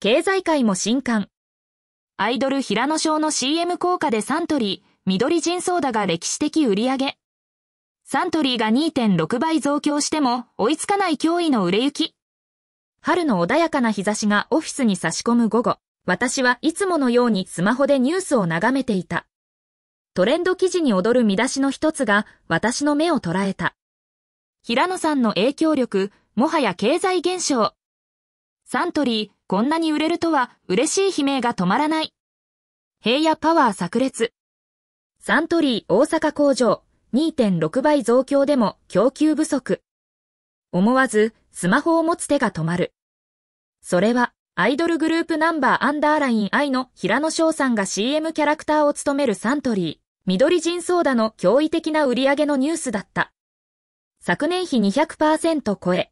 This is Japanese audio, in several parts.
経済界も新刊。アイドル平野賞の CM 効果でサントリー、緑人ソーダが歴史的売り上げ。サントリーが2.6倍増強しても追いつかない脅威の売れ行き。春の穏やかな日差しがオフィスに差し込む午後、私はいつものようにスマホでニュースを眺めていた。トレンド記事に踊る見出しの一つが私の目を捉えた。平野さんの影響力、もはや経済現象。サントリー、こんなに売れるとは嬉しい悲鳴が止まらない。平野パワー炸裂。サントリー大阪工場2.6倍増強でも供給不足。思わずスマホを持つ手が止まる。それはアイドルグループナンバーアンダーライン I の平野翔さんが CM キャラクターを務めるサントリー、緑人ソーダの驚異的な売り上げのニュースだった。昨年比200%超え、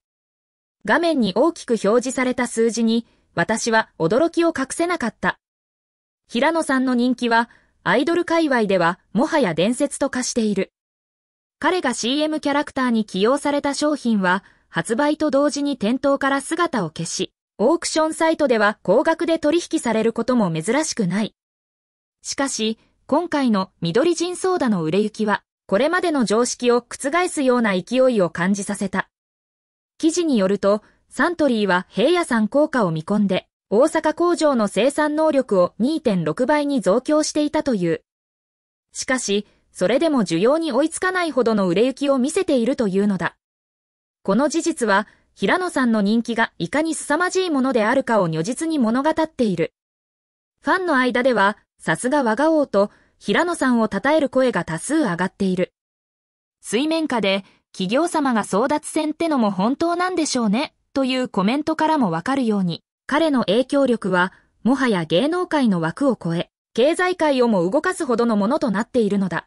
画面に大きく表示された数字に、私は驚きを隠せなかった。平野さんの人気は、アイドル界隈ではもはや伝説と化している。彼が CM キャラクターに起用された商品は、発売と同時に店頭から姿を消し、オークションサイトでは高額で取引されることも珍しくない。しかし、今回の緑人ソーダの売れ行きは、これまでの常識を覆すような勢いを感じさせた。記事によると、サントリーは平野産効果を見込んで、大阪工場の生産能力を2.6倍に増強していたという。しかし、それでも需要に追いつかないほどの売れ行きを見せているというのだ。この事実は、平野さんの人気がいかに凄まじいものであるかを如実に物語っている。ファンの間では、さすが我が王と、平野さんを称える声が多数上がっている。水面下で、企業様が争奪戦ってのも本当なんでしょうね、というコメントからもわかるように、彼の影響力は、もはや芸能界の枠を超え、経済界をも動かすほどのものとなっているのだ。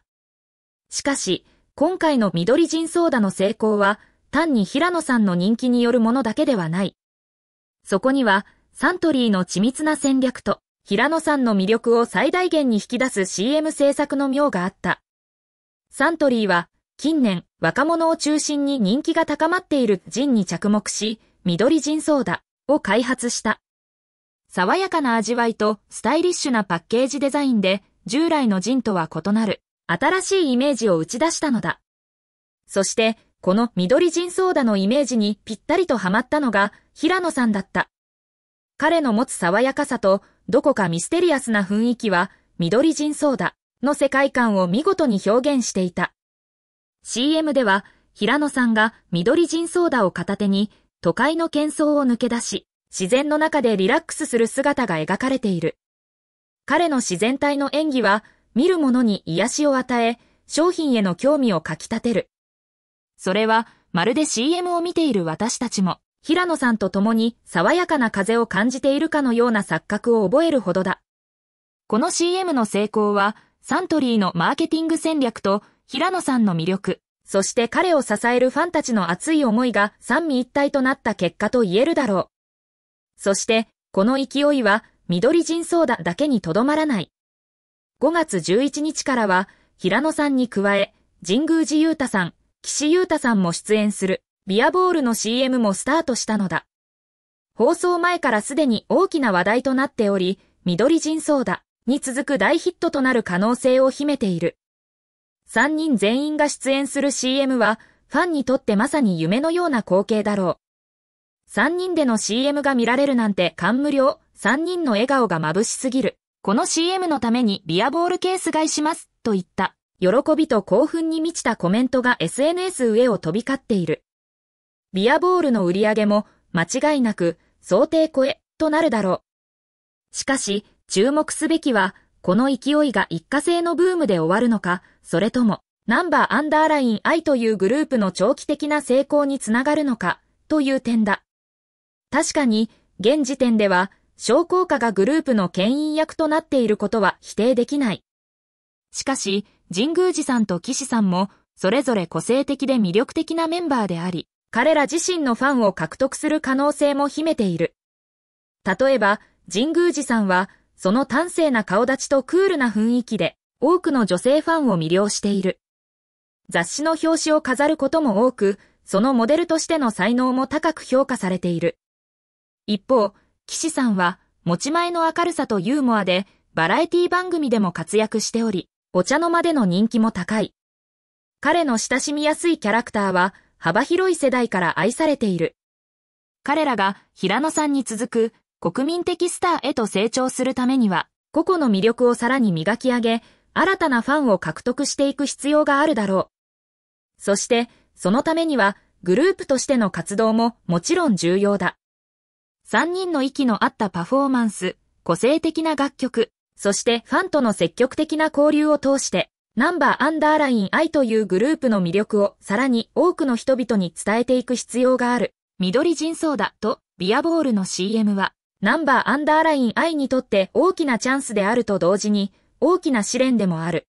しかし、今回の緑人ソーダの成功は、単に平野さんの人気によるものだけではない。そこには、サントリーの緻密な戦略と、平野さんの魅力を最大限に引き出す CM 制作の妙があった。サントリーは、近年、若者を中心に人気が高まっているジンに着目し、緑ジンソーダを開発した。爽やかな味わいとスタイリッシュなパッケージデザインで、従来のジンとは異なる、新しいイメージを打ち出したのだ。そして、この緑ジンソーダのイメージにぴったりとハマったのが、平野さんだった。彼の持つ爽やかさと、どこかミステリアスな雰囲気は、緑ジンソーダの世界観を見事に表現していた。CM では、平野さんが緑人ソーダを片手に、都会の喧騒を抜け出し、自然の中でリラックスする姿が描かれている。彼の自然体の演技は、見る者に癒しを与え、商品への興味をかき立てる。それは、まるで CM を見ている私たちも、平野さんと共に爽やかな風を感じているかのような錯覚を覚えるほどだ。この CM の成功は、サントリーのマーケティング戦略と平野さんの魅力、そして彼を支えるファンたちの熱い思いが三味一体となった結果と言えるだろう。そして、この勢いは、緑人ソーダだけにとどまらない。5月11日からは、平野さんに加え、神宮寺裕太さん、岸優太さんも出演する、ビアボールの CM もスタートしたのだ。放送前からすでに大きな話題となっており、緑人ソーダに続く大ヒットとなる可能性を秘めている。3人全員が出演する CM は、ファンにとってまさに夢のような光景だろう。3人での CM が見られるなんて感無量、3人の笑顔が眩しすぎる。この CM のためにビアボールケース買いします、といった、喜びと興奮に満ちたコメントが SNS 上を飛び交っている。ビアボールの売り上げも、間違いなく、想定超え、となるだろう。しかし、注目すべきは、この勢いが一過性のブームで終わるのか、それとも、ナンバーアンダーライン I というグループの長期的な成功につながるのか、という点だ。確かに、現時点では、商工課がグループの牽引役となっていることは否定できない。しかし、神宮寺さんと岸さんも、それぞれ個性的で魅力的なメンバーであり、彼ら自身のファンを獲得する可能性も秘めている。例えば、神宮寺さんは、その端正な顔立ちとクールな雰囲気で、多くの女性ファンを魅了している。雑誌の表紙を飾ることも多く、そのモデルとしての才能も高く評価されている。一方、岸さんは、持ち前の明るさとユーモアで、バラエティ番組でも活躍しており、お茶の間での人気も高い。彼の親しみやすいキャラクターは、幅広い世代から愛されている。彼らが平野さんに続く国民的スターへと成長するためには、個々の魅力をさらに磨き上げ、新たなファンを獲得していく必要があるだろう。そして、そのためには、グループとしての活動ももちろん重要だ。3人の息の合ったパフォーマンス、個性的な楽曲、そしてファンとの積極的な交流を通して、ナンバーアンダーライン I というグループの魅力をさらに多くの人々に伝えていく必要がある。緑人相だとビアボールの CM はナンバーアンダーライン I にとって大きなチャンスであると同時に、大きな試練でもある。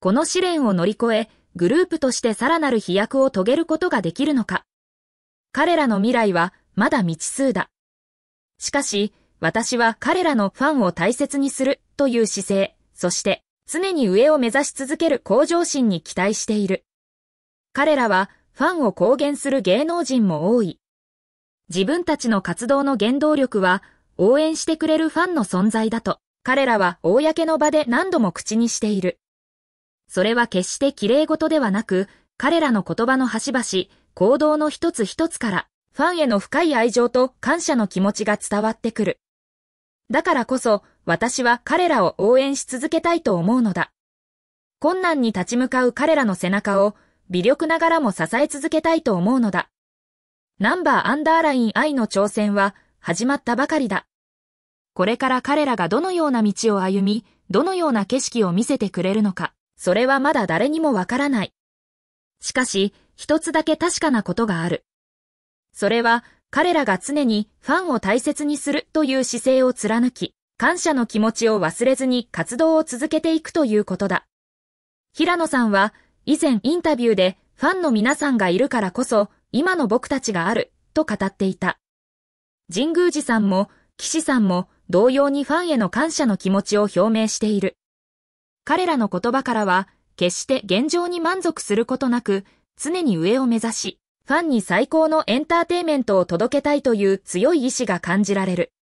この試練を乗り越え、グループとしてさらなる飛躍を遂げることができるのか。彼らの未来はまだ未知数だ。しかし、私は彼らのファンを大切にするという姿勢、そして常に上を目指し続ける向上心に期待している。彼らはファンを公言する芸能人も多い。自分たちの活動の原動力は、応援してくれるファンの存在だと、彼らは公の場で何度も口にしている。それは決して綺麗事ではなく、彼らの言葉の端々、行動の一つ一つから、ファンへの深い愛情と感謝の気持ちが伝わってくる。だからこそ、私は彼らを応援し続けたいと思うのだ。困難に立ち向かう彼らの背中を、微力ながらも支え続けたいと思うのだ。ナンバーアンダーライン I の挑戦は始まったばかりだ。これから彼らがどのような道を歩み、どのような景色を見せてくれるのか、それはまだ誰にもわからない。しかし、一つだけ確かなことがある。それは、彼らが常にファンを大切にするという姿勢を貫き、感謝の気持ちを忘れずに活動を続けていくということだ。平野さんは、以前インタビューでファンの皆さんがいるからこそ、今の僕たちがある、と語っていた。神宮寺さんも、岸さんも、同様にファンへの感謝の気持ちを表明している。彼らの言葉からは、決して現状に満足することなく、常に上を目指し、ファンに最高のエンターテイメントを届けたいという強い意志が感じられる。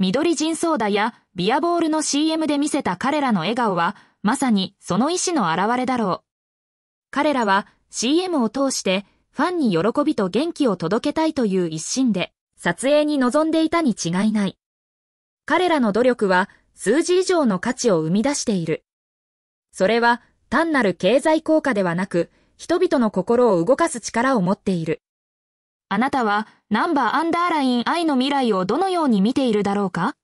緑人ソーダやビアボールの CM で見せた彼らの笑顔は、まさにその意志の表れだろう。彼らは CM を通してファンに喜びと元気を届けたいという一心で、撮影に臨んでいたに違いない。彼らの努力は、数字以上の価値を生み出している。それは、単なる経済効果ではなく、人々の心を動かす力を持っている。あなたは、ナンバーアンダーライン愛の未来をどのように見ているだろうか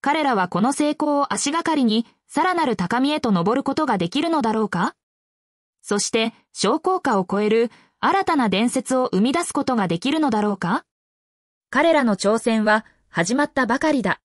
彼らはこの成功を足がかりに、さらなる高みへと登ることができるのだろうかそして、小効果を超える、新たな伝説を生み出すことができるのだろうか彼らの挑戦は始まったばかりだ。